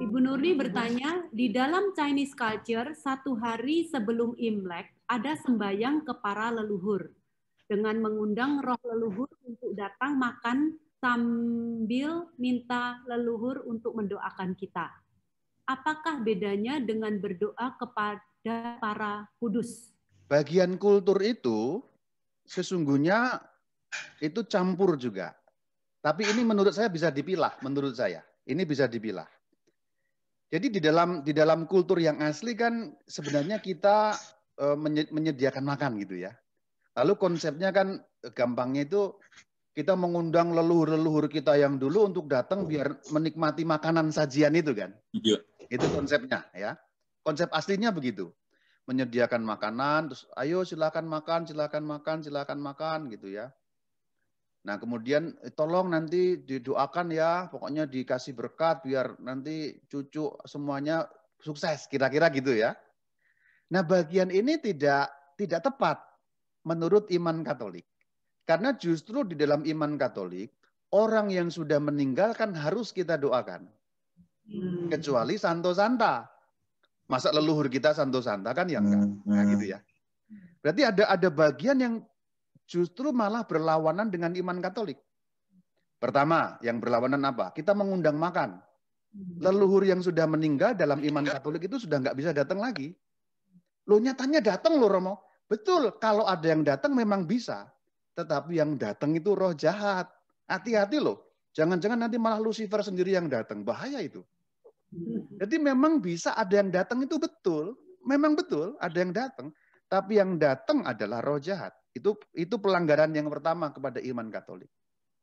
Ibu Nurni bertanya, di dalam Chinese culture, satu hari sebelum Imlek, ada sembayang ke para leluhur dengan mengundang roh leluhur untuk datang makan sambil minta leluhur untuk mendoakan kita. Apakah bedanya dengan berdoa kepada para kudus? Bagian kultur itu sesungguhnya itu campur juga. Tapi ini menurut saya bisa dipilah, menurut saya. Ini bisa dipilah jadi di dalam di dalam kultur yang asli kan sebenarnya kita e, menyediakan makan gitu ya. Lalu konsepnya kan gampangnya itu kita mengundang leluhur-leluhur kita yang dulu untuk datang biar menikmati makanan sajian itu kan. Iya. Itu konsepnya ya. Konsep aslinya begitu. Menyediakan makanan terus ayo silakan makan, silakan makan, silakan makan gitu ya. Nah, kemudian eh, tolong nanti didoakan ya, pokoknya dikasih berkat biar nanti cucu semuanya sukses, kira-kira gitu ya. Nah, bagian ini tidak tidak tepat menurut iman Katolik. Karena justru di dalam iman Katolik, orang yang sudah meninggalkan harus kita doakan. Hmm. Kecuali Santo Santa. Masa leluhur kita Santo Santa kan yang enggak. Hmm, nah, hmm. gitu ya. Berarti ada ada bagian yang justru malah berlawanan dengan iman Katolik. Pertama, yang berlawanan apa? Kita mengundang makan. Leluhur yang sudah meninggal dalam iman iya. Katolik itu sudah nggak bisa datang lagi. Lo nyatanya datang lo Romo. Betul, kalau ada yang datang memang bisa. Tetapi yang datang itu roh jahat. Hati-hati loh. Jangan-jangan nanti malah Lucifer sendiri yang datang. Bahaya itu. Jadi memang bisa ada yang datang itu betul. Memang betul ada yang datang. Tapi yang datang adalah roh jahat. Itu itu pelanggaran yang pertama kepada iman Katolik.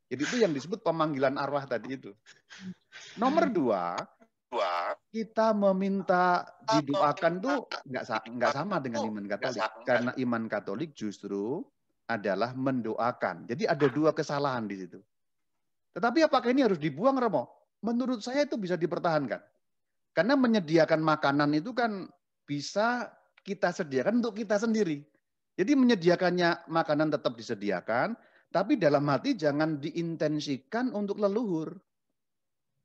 Jadi itu yang disebut pemanggilan arwah tadi itu. Nomor dua, kita meminta didoakan tuh nggak nggak sama dengan iman Katolik karena iman Katolik justru adalah mendoakan. Jadi ada ah. dua kesalahan di situ. Tetapi apakah ini harus dibuang Romo? Menurut saya itu bisa dipertahankan. Karena menyediakan makanan itu kan bisa kita sediakan untuk kita sendiri. Jadi menyediakannya makanan tetap disediakan, tapi dalam hati jangan diintensikan untuk leluhur.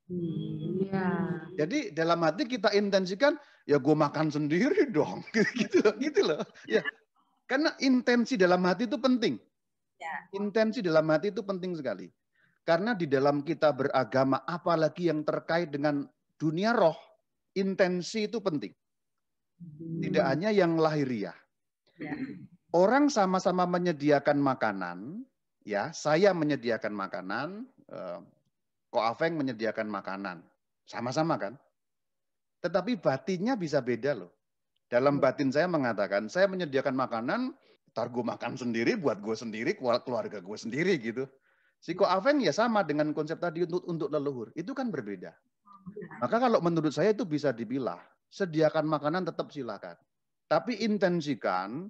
Iya. Jadi dalam hati kita intensikan, ya gue makan sendiri dong, gitu loh, gitu loh. Ya, karena intensi dalam hati itu penting. Ya. Intensi dalam hati itu penting sekali. Karena di dalam kita beragama, apalagi yang terkait dengan dunia roh, intensi itu penting. Tidak hmm. hanya yang lahiriah. Ya orang sama-sama menyediakan makanan, ya, saya menyediakan makanan, eh, Koafeng menyediakan makanan. Sama-sama kan? Tetapi batinnya bisa beda loh. Dalam hmm. batin saya mengatakan, saya menyediakan makanan, ntar gue makan sendiri, buat gue sendiri, keluarga gue sendiri gitu. Si Ko Aven ya sama dengan konsep tadi untuk untuk leluhur. Itu kan berbeda. Maka kalau menurut saya itu bisa dibilah. Sediakan makanan tetap silakan. Tapi intensikan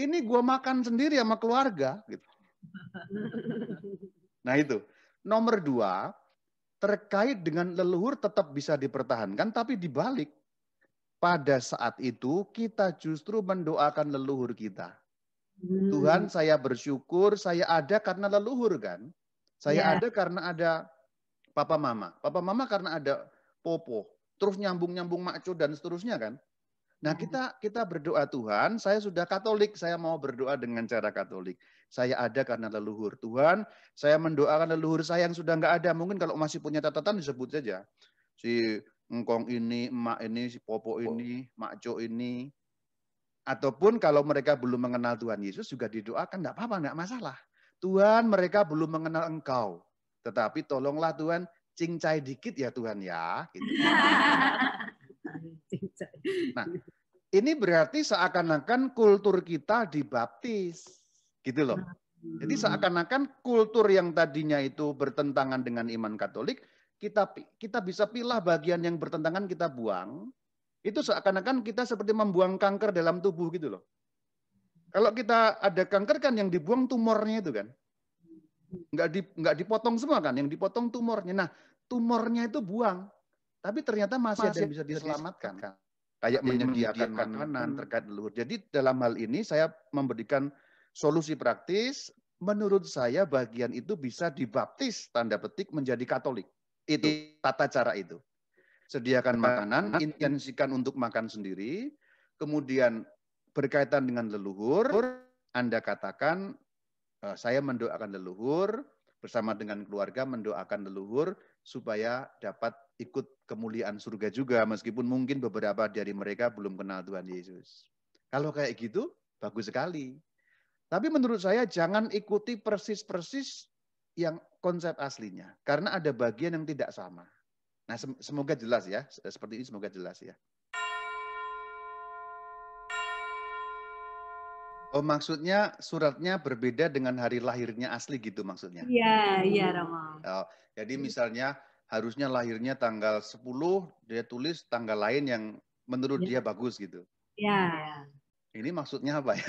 ini gue makan sendiri sama keluarga. Gitu. Nah itu. Nomor dua, terkait dengan leluhur tetap bisa dipertahankan, tapi dibalik. Pada saat itu kita justru mendoakan leluhur kita. Hmm. Tuhan saya bersyukur saya ada karena leluhur kan. Saya yeah. ada karena ada papa mama. Papa mama karena ada popo. Terus nyambung-nyambung makcu dan seterusnya kan. Nah, kita kita berdoa Tuhan, saya sudah Katolik, saya mau berdoa dengan cara Katolik. Saya ada karena leluhur Tuhan, saya mendoakan leluhur saya yang sudah nggak ada. Mungkin kalau masih punya catatan disebut saja. Si engkong ini, emak ini, si popo ini, makco ini. Ataupun kalau mereka belum mengenal Tuhan Yesus juga didoakan, enggak apa-apa, enggak masalah. Tuhan mereka belum mengenal engkau. Tetapi tolonglah Tuhan, cincai dikit ya Tuhan ya. Gitu. Nah, ini berarti seakan-akan kultur kita dibaptis. Gitu loh. Jadi hmm. seakan-akan kultur yang tadinya itu bertentangan dengan iman Katolik, kita kita bisa pilih bagian yang bertentangan kita buang. Itu seakan-akan kita seperti membuang kanker dalam tubuh gitu loh. Kalau kita ada kanker kan yang dibuang tumornya itu kan. Enggak di, nggak dipotong semua kan, yang dipotong tumornya. Nah, tumornya itu buang. Tapi ternyata masih, masih ada yang bisa diselamatkan. diselamatkan kayak menyediakan makanan hmm. terkait leluhur. Jadi dalam hal ini saya memberikan solusi praktis. Menurut saya bagian itu bisa dibaptis tanda petik menjadi Katolik. Itu tata cara itu. Sediakan makanan, intensikan untuk makan sendiri. Kemudian berkaitan dengan leluhur, Anda katakan eh, saya mendoakan leluhur, bersama dengan keluarga mendoakan leluhur supaya dapat ikut kemuliaan surga juga meskipun mungkin beberapa dari mereka belum kenal Tuhan Yesus. Kalau kayak gitu bagus sekali. Tapi menurut saya jangan ikuti persis-persis yang konsep aslinya karena ada bagian yang tidak sama. Nah, semoga jelas ya. Seperti ini semoga jelas ya. Oh maksudnya suratnya berbeda dengan hari lahirnya asli gitu maksudnya? Iya, iya Romo. Oh, jadi iya. misalnya harusnya lahirnya tanggal 10, dia tulis tanggal lain yang menurut ya. dia bagus gitu. Iya. Ini maksudnya apa ya?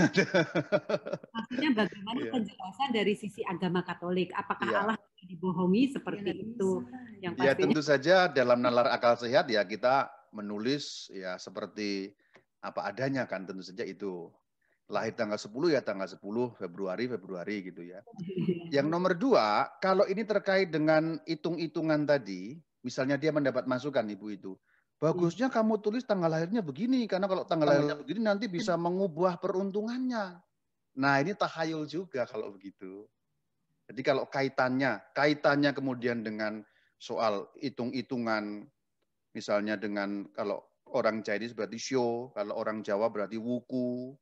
maksudnya bagaimana ya. penjelasan dari sisi agama Katolik? Apakah ya. Allah dibohongi seperti ya, itu? Yang Ya tentu saja dalam nalar akal sehat ya kita menulis ya seperti apa adanya kan tentu saja itu lahir tanggal 10 ya tanggal 10 Februari Februari gitu ya. Yang nomor dua, kalau ini terkait dengan hitung-hitungan tadi, misalnya dia mendapat masukan ibu itu, bagusnya hmm. kamu tulis tanggal lahirnya begini karena kalau tanggal lahirnya begini nanti bisa mengubah peruntungannya. Nah ini tahayul juga kalau begitu. Jadi kalau kaitannya, kaitannya kemudian dengan soal hitung-hitungan, misalnya dengan kalau orang Chinese berarti show, kalau orang Jawa berarti wuku,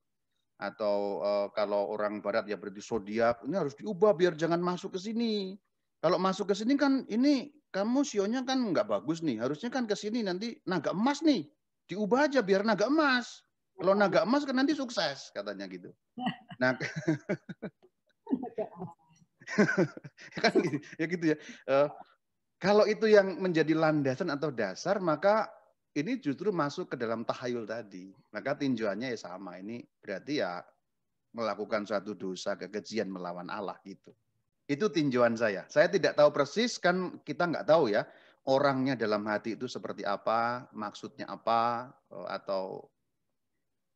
atau uh, kalau orang barat ya berarti zodiak ini harus diubah biar jangan masuk ke sini. Kalau masuk ke sini kan ini kamu sionya kan nggak bagus nih. Harusnya kan ke sini nanti naga emas nih. Diubah aja biar naga emas. Kalau iya. naga emas kan nanti sukses katanya gitu. Nah, ya kan gitu, ya gitu ya. Uh, kalau itu yang menjadi landasan atau dasar maka ini justru masuk ke dalam tahayul tadi. Maka tinjuannya ya sama. Ini berarti ya melakukan suatu dosa kekejian melawan Allah gitu. Itu tinjuan saya. Saya tidak tahu persis kan kita nggak tahu ya orangnya dalam hati itu seperti apa, maksudnya apa atau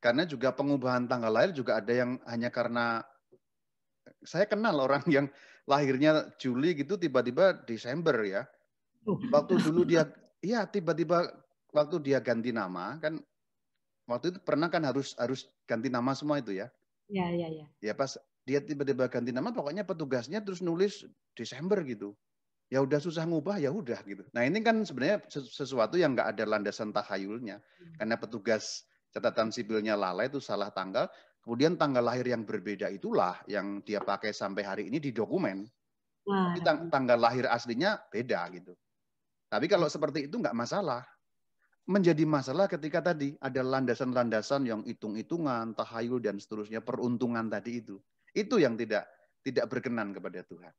karena juga pengubahan tanggal lahir juga ada yang hanya karena saya kenal orang yang lahirnya Juli gitu tiba-tiba Desember ya. Oh. Waktu dulu dia Iya, tiba-tiba waktu dia ganti nama kan waktu itu pernah kan harus harus ganti nama semua itu ya? Iya iya iya. Ya pas dia tiba-tiba ganti nama pokoknya petugasnya terus nulis Desember gitu. Ya udah susah ngubah ya udah gitu. Nah ini kan sebenarnya sesuatu yang nggak ada landasan tahayulnya hmm. karena petugas catatan sipilnya lalai itu salah tanggal. Kemudian tanggal lahir yang berbeda itulah yang dia pakai sampai hari ini di dokumen. Wow. Tapi tang tanggal lahir aslinya beda gitu. Tapi kalau seperti itu nggak masalah menjadi masalah ketika tadi ada landasan-landasan yang hitung-hitungan, tahayul dan seterusnya peruntungan tadi itu. Itu yang tidak tidak berkenan kepada Tuhan.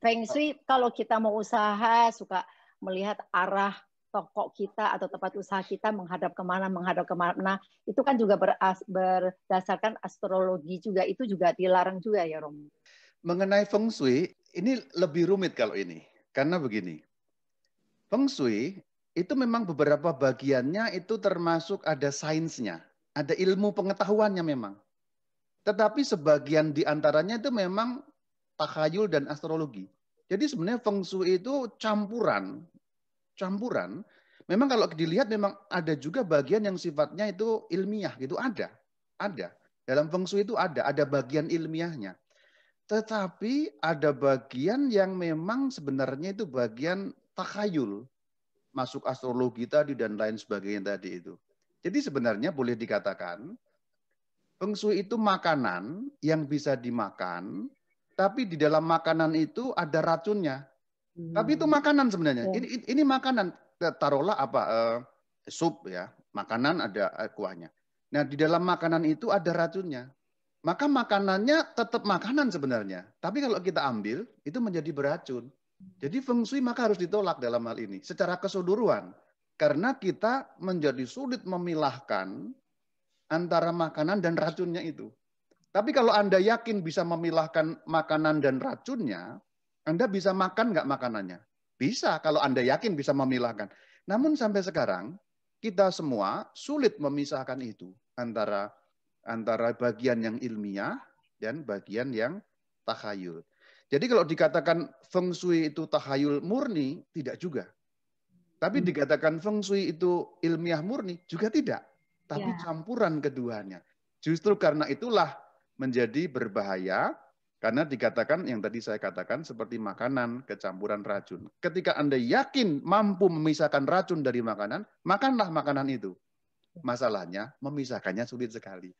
Feng Shui kalau kita mau usaha suka melihat arah toko kita atau tempat usaha kita menghadap kemana menghadap kemana itu kan juga beras, berdasarkan astrologi juga itu juga dilarang juga ya Rom. Mengenai Feng Shui ini lebih rumit kalau ini. Karena begini, Feng Shui itu memang beberapa bagiannya itu termasuk ada sainsnya. Ada ilmu pengetahuannya memang. Tetapi sebagian diantaranya itu memang takhayul dan astrologi. Jadi sebenarnya Feng Shui itu campuran. Campuran. Memang kalau dilihat memang ada juga bagian yang sifatnya itu ilmiah gitu. Ada. Ada. Dalam Feng Shui itu ada. Ada bagian ilmiahnya. Tetapi ada bagian yang memang sebenarnya itu bagian takayul. Masuk astrologi tadi dan lain sebagainya tadi itu. Jadi sebenarnya boleh dikatakan pengsu itu makanan yang bisa dimakan, tapi di dalam makanan itu ada racunnya. Hmm. Tapi itu makanan sebenarnya. Ya. Ini, ini makanan taruhlah apa uh, sup ya, makanan ada eh, kuahnya. Nah di dalam makanan itu ada racunnya maka makanannya tetap makanan sebenarnya. Tapi kalau kita ambil, itu menjadi beracun. Jadi feng shui maka harus ditolak dalam hal ini secara keseluruhan. Karena kita menjadi sulit memilahkan antara makanan dan racunnya itu. Tapi kalau Anda yakin bisa memilahkan makanan dan racunnya, Anda bisa makan nggak makanannya? Bisa kalau Anda yakin bisa memilahkan. Namun sampai sekarang, kita semua sulit memisahkan itu antara antara bagian yang ilmiah dan bagian yang tahayul. Jadi kalau dikatakan feng shui itu tahayul murni, tidak juga. Tapi hmm. dikatakan feng shui itu ilmiah murni, juga tidak. Tapi ya. campuran keduanya. Justru karena itulah menjadi berbahaya, karena dikatakan yang tadi saya katakan seperti makanan kecampuran racun. Ketika Anda yakin mampu memisahkan racun dari makanan, makanlah makanan itu. Ya. Masalahnya memisahkannya sulit sekali.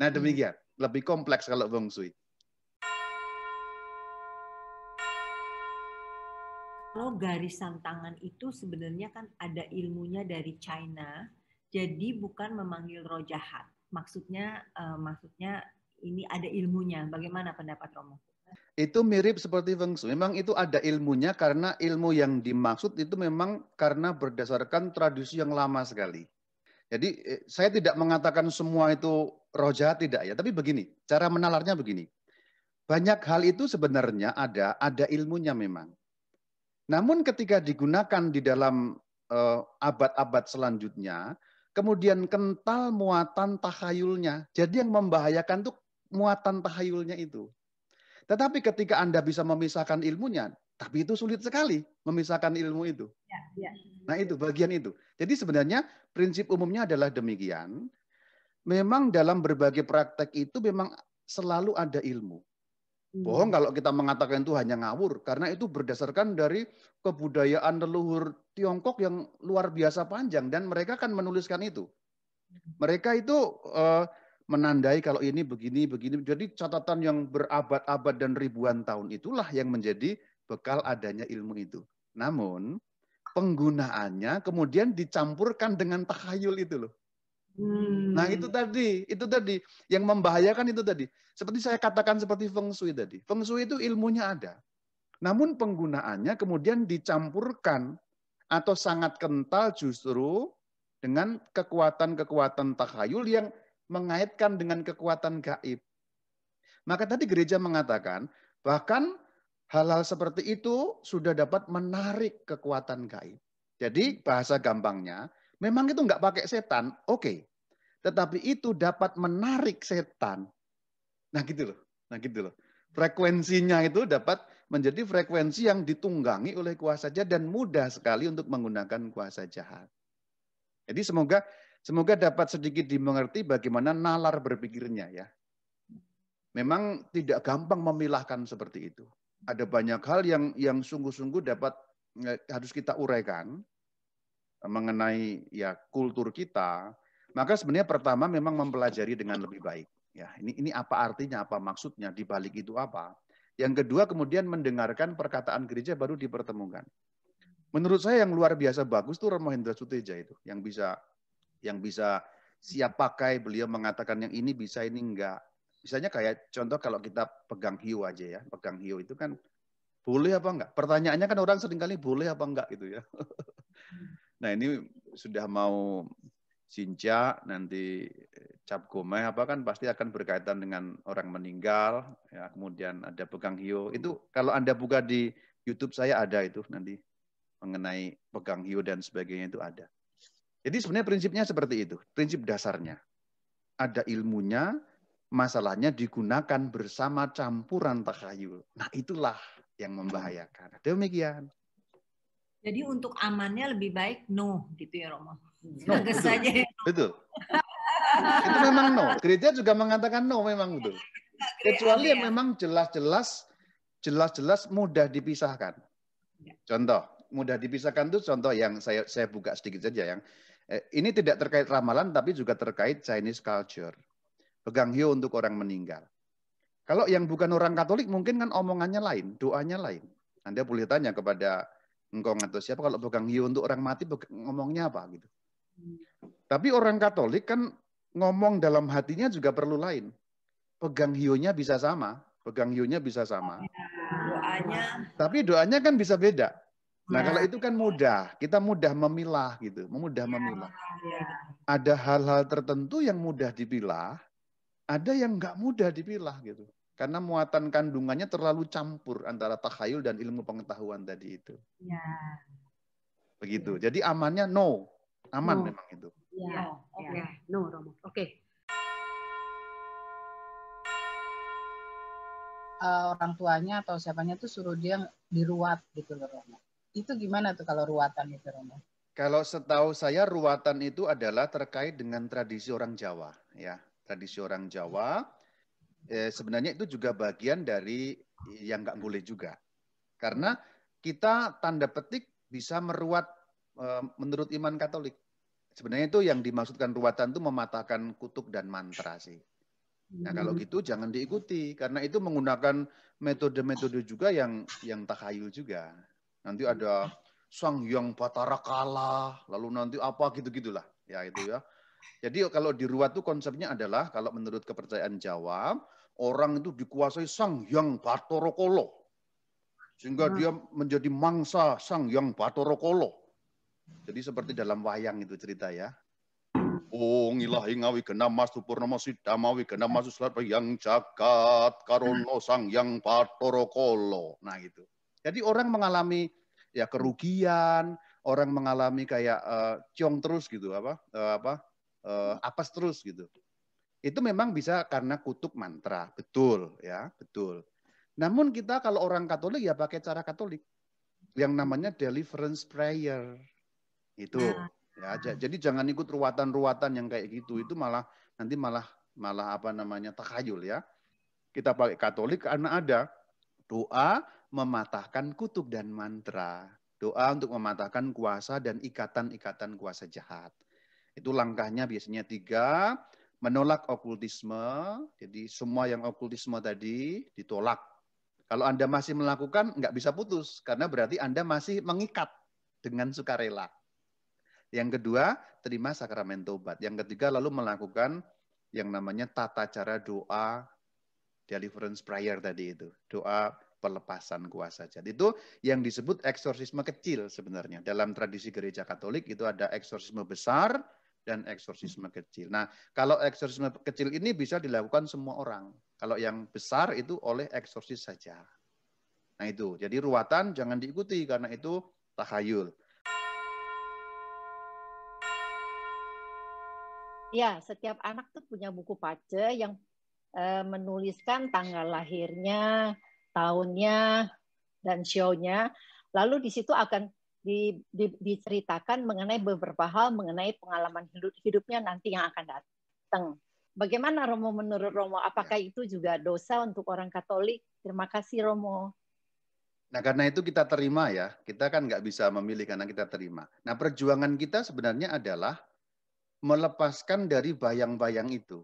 Nah hmm. demikian, lebih kompleks kalau feng shui. Kalau garisan tangan itu sebenarnya kan ada ilmunya dari China, jadi bukan memanggil roh jahat. Maksudnya, eh, maksudnya ini ada ilmunya. Bagaimana pendapat Romo? Itu mirip seperti Feng Shui. Memang itu ada ilmunya karena ilmu yang dimaksud itu memang karena berdasarkan tradisi yang lama sekali. Jadi eh, saya tidak mengatakan semua itu roh jahat tidak ya, tapi begini, cara menalarnya begini. Banyak hal itu sebenarnya ada, ada ilmunya memang. Namun ketika digunakan di dalam eh, abad-abad selanjutnya, kemudian kental muatan tahayulnya. Jadi yang membahayakan itu muatan tahayulnya itu. Tetapi ketika Anda bisa memisahkan ilmunya, tapi itu sulit sekali memisahkan ilmu itu. Ya, ya. Nah itu bagian itu. Jadi sebenarnya prinsip umumnya adalah demikian. Memang dalam berbagai praktek itu memang selalu ada ilmu. Hmm. Bohong kalau kita mengatakan itu hanya ngawur, karena itu berdasarkan dari kebudayaan leluhur Tiongkok yang luar biasa panjang dan mereka kan menuliskan itu. Hmm. Mereka itu uh, menandai kalau ini begini begini. Jadi catatan yang berabad-abad dan ribuan tahun itulah yang menjadi bekal adanya ilmu itu. Namun penggunaannya kemudian dicampurkan dengan tahayul itu loh. Hmm. Nah itu tadi, itu tadi yang membahayakan itu tadi. Seperti saya katakan seperti feng shui tadi. Feng shui itu ilmunya ada. Namun penggunaannya kemudian dicampurkan atau sangat kental justru dengan kekuatan-kekuatan takhayul yang mengaitkan dengan kekuatan gaib. Maka tadi gereja mengatakan bahkan Hal-hal seperti itu sudah dapat menarik kekuatan gaib. Jadi hmm. bahasa gampangnya, memang itu nggak pakai setan, oke. Okay. Tetapi itu dapat menarik setan. Nah gitu loh, nah gitu loh. Frekuensinya itu dapat menjadi frekuensi yang ditunggangi oleh kuasa jahat dan mudah sekali untuk menggunakan kuasa jahat. Jadi semoga semoga dapat sedikit dimengerti bagaimana nalar berpikirnya ya. Memang tidak gampang memilahkan seperti itu ada banyak hal yang yang sungguh-sungguh dapat eh, harus kita uraikan mengenai ya kultur kita. Maka sebenarnya pertama memang mempelajari dengan lebih baik. Ya, ini ini apa artinya, apa maksudnya di balik itu apa? Yang kedua kemudian mendengarkan perkataan gereja baru dipertemukan. Menurut saya yang luar biasa bagus tuh Romo Hendra Suteja itu yang bisa yang bisa siap pakai beliau mengatakan yang ini bisa ini enggak misalnya kayak contoh kalau kita pegang hiu aja ya, pegang hiu itu kan boleh apa enggak? Pertanyaannya kan orang seringkali boleh apa enggak gitu ya. nah ini sudah mau Sinca, nanti Cap Gomeh, apa kan pasti akan berkaitan dengan orang meninggal, ya, kemudian ada pegang hiu. Itu kalau Anda buka di YouTube saya ada itu nanti mengenai pegang hiu dan sebagainya itu ada. Jadi sebenarnya prinsipnya seperti itu, prinsip dasarnya. Ada ilmunya, Masalahnya digunakan bersama campuran takhayul. Nah itulah yang membahayakan. Demikian. Jadi untuk amannya lebih baik no gitu ya Romo. No, betul. saja. Ya. Betul. Itu memang no. Gereja juga mengatakan no memang betul. Kecuali yang memang jelas-jelas jelas-jelas mudah dipisahkan. Ya. Contoh, mudah dipisahkan itu contoh yang saya saya buka sedikit saja yang eh, ini tidak terkait ramalan tapi juga terkait Chinese culture pegang hiu untuk orang meninggal. Kalau yang bukan orang Katolik mungkin kan omongannya lain, doanya lain. Anda boleh tanya kepada engkong atau siapa kalau pegang hiu untuk orang mati ngomongnya apa gitu. Tapi orang Katolik kan ngomong dalam hatinya juga perlu lain. Pegang hiunya bisa sama, pegang hiunya bisa sama. Doanya. Tapi doanya kan bisa beda. Nah, ya. kalau itu kan mudah, kita mudah memilah gitu, mudah ya, memilah. Ya. Ada hal-hal tertentu yang mudah dipilah, ada yang nggak mudah dipilah gitu. Karena muatan kandungannya terlalu campur antara takhayul dan ilmu pengetahuan tadi itu. Ya. Begitu. Ya. Jadi amannya no. Aman no. memang itu. Ya. ya, ya. Oke. Okay. No, Romo. Oke. Okay. Uh, eh, orang tuanya atau siapanya tuh suruh dia diruat gitu loh Romo. Itu gimana tuh kalau ruatan itu Romo? Kalau setahu saya ruatan itu adalah terkait dengan tradisi orang Jawa ya tradisi orang Jawa, eh, sebenarnya itu juga bagian dari yang nggak boleh juga. Karena kita tanda petik bisa meruat eh, menurut iman Katolik. Sebenarnya itu yang dimaksudkan ruatan itu mematahkan kutuk dan mantra sih. Nah kalau hmm. gitu jangan diikuti karena itu menggunakan metode-metode juga yang yang takhayul juga. Nanti ada sang yang patara kalah, lalu nanti apa gitu-gitulah. Ya itu ya. Jadi kalau di ruat itu konsepnya adalah kalau menurut kepercayaan Jawa, orang itu dikuasai Sang Hyang Batoro Kala. Sehingga hmm. dia menjadi mangsa Sang Hyang Batoro Kala. Jadi seperti dalam wayang itu cerita ya. Ong ilahi ngawi kena mas tupurnomo mawi kena mas uslat yang jagat karono sang yang batoro kolo. Nah gitu. Jadi orang mengalami ya kerugian, orang mengalami kayak uh, ciong terus gitu apa uh, apa uh, eh, apa terus gitu. Itu memang bisa karena kutuk mantra, betul ya, betul. Namun kita kalau orang Katolik ya pakai cara Katolik yang namanya deliverance prayer. Itu nah. ya jadi jangan ikut ruatan-ruatan yang kayak gitu. Itu malah nanti malah malah apa namanya takayul ya. Kita pakai Katolik karena ada doa mematahkan kutuk dan mantra. Doa untuk mematahkan kuasa dan ikatan-ikatan kuasa jahat. Itu langkahnya biasanya tiga, menolak okultisme, jadi semua yang okultisme tadi ditolak. Kalau Anda masih melakukan, nggak bisa putus, karena berarti Anda masih mengikat dengan sukarela. Yang kedua, terima sakramen tobat. Yang ketiga, lalu melakukan yang namanya tata cara doa deliverance prayer tadi itu. Doa pelepasan kuasa Jadi Itu yang disebut eksorsisme kecil sebenarnya. Dalam tradisi gereja Katolik itu ada eksorsisme besar, dan eksorsisme kecil. Nah, kalau eksorsisme kecil ini bisa dilakukan semua orang. Kalau yang besar itu oleh eksorsis saja. Nah, itu. Jadi ruatan jangan diikuti karena itu takhayul. Ya, setiap anak tuh punya buku pace yang e, menuliskan tanggal lahirnya, tahunnya, dan show-nya. Lalu di situ akan di, di, diceritakan mengenai beberapa hal mengenai pengalaman hidup hidupnya nanti yang akan datang. Bagaimana Romo menurut Romo? Apakah ya. itu juga dosa untuk orang Katolik? Terima kasih Romo. Nah karena itu kita terima ya. Kita kan nggak bisa memilih karena kita terima. Nah perjuangan kita sebenarnya adalah melepaskan dari bayang-bayang itu.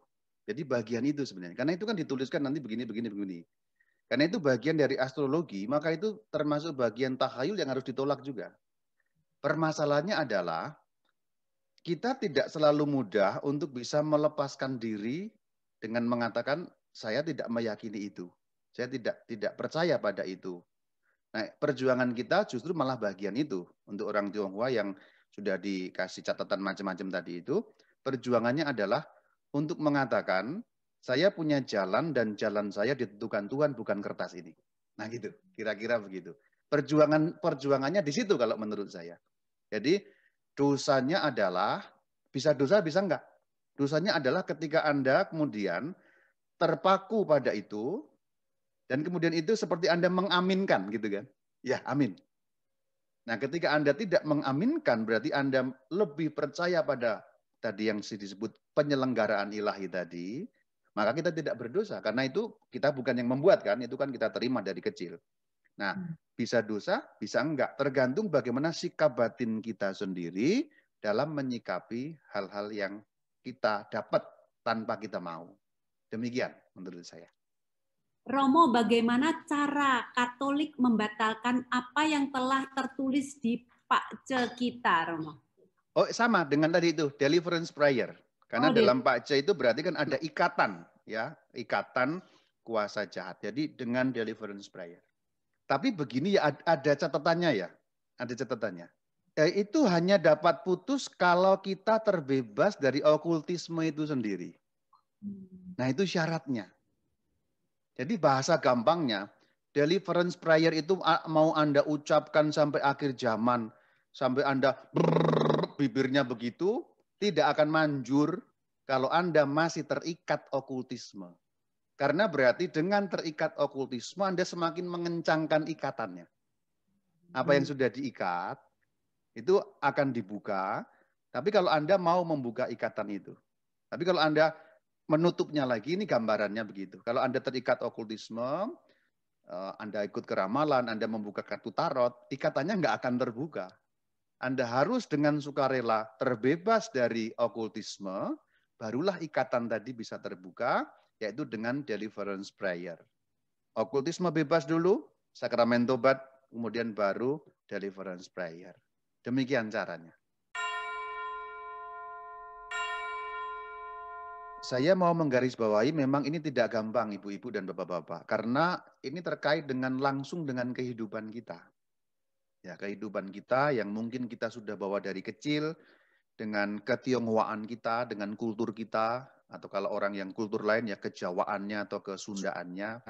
Jadi bagian itu sebenarnya. Karena itu kan dituliskan nanti begini, begini, begini. Karena itu bagian dari astrologi, maka itu termasuk bagian tahayul yang harus ditolak juga. Permasalahannya adalah kita tidak selalu mudah untuk bisa melepaskan diri dengan mengatakan saya tidak meyakini itu. Saya tidak tidak percaya pada itu. Nah, perjuangan kita justru malah bagian itu untuk orang Tionghoa yang sudah dikasih catatan macam-macam tadi itu, perjuangannya adalah untuk mengatakan saya punya jalan dan jalan saya ditentukan Tuhan bukan kertas ini. Nah gitu, kira-kira begitu. Perjuangan perjuangannya di situ kalau menurut saya. Jadi dosanya adalah bisa dosa bisa enggak? Dosanya adalah ketika Anda kemudian terpaku pada itu dan kemudian itu seperti Anda mengaminkan gitu kan. Ya, amin. Nah, ketika Anda tidak mengaminkan berarti Anda lebih percaya pada tadi yang disebut penyelenggaraan ilahi tadi, maka kita tidak berdosa karena itu kita bukan yang membuat kan, itu kan kita terima dari kecil. Nah, hmm. bisa dosa, bisa enggak. Tergantung bagaimana sikap batin kita sendiri dalam menyikapi hal-hal yang kita dapat tanpa kita mau. Demikian menurut saya. Romo, bagaimana cara Katolik membatalkan apa yang telah tertulis di Pakce kita, Romo? Oh, sama dengan tadi itu, deliverance prayer. Karena oh, dalam Pakce itu berarti kan ada ikatan, ya, ikatan kuasa jahat. Jadi dengan deliverance prayer. Tapi begini ya ada catatannya ya, ada catatannya. Eh, itu hanya dapat putus kalau kita terbebas dari okultisme itu sendiri. Nah itu syaratnya. Jadi bahasa gampangnya, deliverance prayer itu mau Anda ucapkan sampai akhir zaman, sampai Anda brrr, bibirnya begitu, tidak akan manjur kalau Anda masih terikat okultisme. Karena berarti dengan terikat okultisme Anda semakin mengencangkan ikatannya. Apa yang hmm. sudah diikat itu akan dibuka, tapi kalau Anda mau membuka ikatan itu. Tapi kalau Anda menutupnya lagi ini gambarannya begitu. Kalau Anda terikat okultisme, eh, Anda ikut keramalan, Anda membuka kartu tarot, ikatannya nggak akan terbuka. Anda harus dengan sukarela terbebas dari okultisme, barulah ikatan tadi bisa terbuka, yaitu dengan deliverance prayer. Okultisme bebas dulu, sakramen tobat, kemudian baru deliverance prayer. Demikian caranya. Saya mau menggarisbawahi memang ini tidak gampang ibu-ibu dan bapak-bapak karena ini terkait dengan langsung dengan kehidupan kita. Ya, kehidupan kita yang mungkin kita sudah bawa dari kecil dengan ketionghoaan kita, dengan kultur kita, atau kalau orang yang kultur lain ya kejawaannya atau kesundaannya.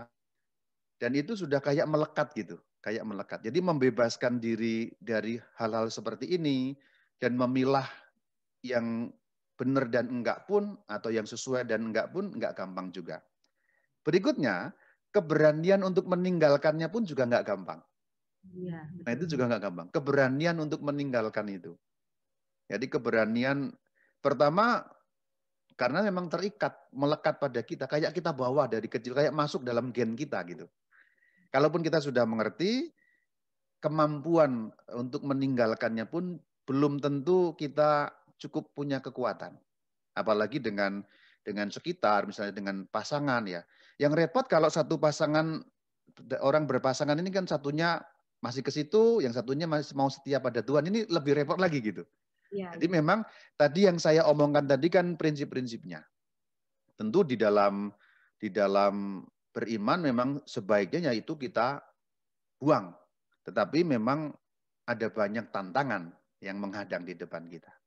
Dan itu sudah kayak melekat gitu, kayak melekat. Jadi membebaskan diri dari hal-hal seperti ini dan memilah yang benar dan enggak pun atau yang sesuai dan enggak pun enggak gampang juga. Berikutnya, keberanian untuk meninggalkannya pun juga enggak gampang. Iya, nah itu juga enggak gampang. Keberanian untuk meninggalkan itu. Jadi keberanian pertama karena memang terikat, melekat pada kita. Kayak kita bawa dari kecil, kayak masuk dalam gen kita gitu. Kalaupun kita sudah mengerti, kemampuan untuk meninggalkannya pun belum tentu kita cukup punya kekuatan. Apalagi dengan dengan sekitar, misalnya dengan pasangan ya. Yang repot kalau satu pasangan orang berpasangan ini kan satunya masih ke situ, yang satunya masih mau setia pada Tuhan. Ini lebih repot lagi gitu. Ya, Jadi memang tadi yang saya omongkan tadi kan prinsip-prinsipnya. Tentu di dalam di dalam beriman memang sebaiknya yaitu kita buang. Tetapi memang ada banyak tantangan yang menghadang di depan kita.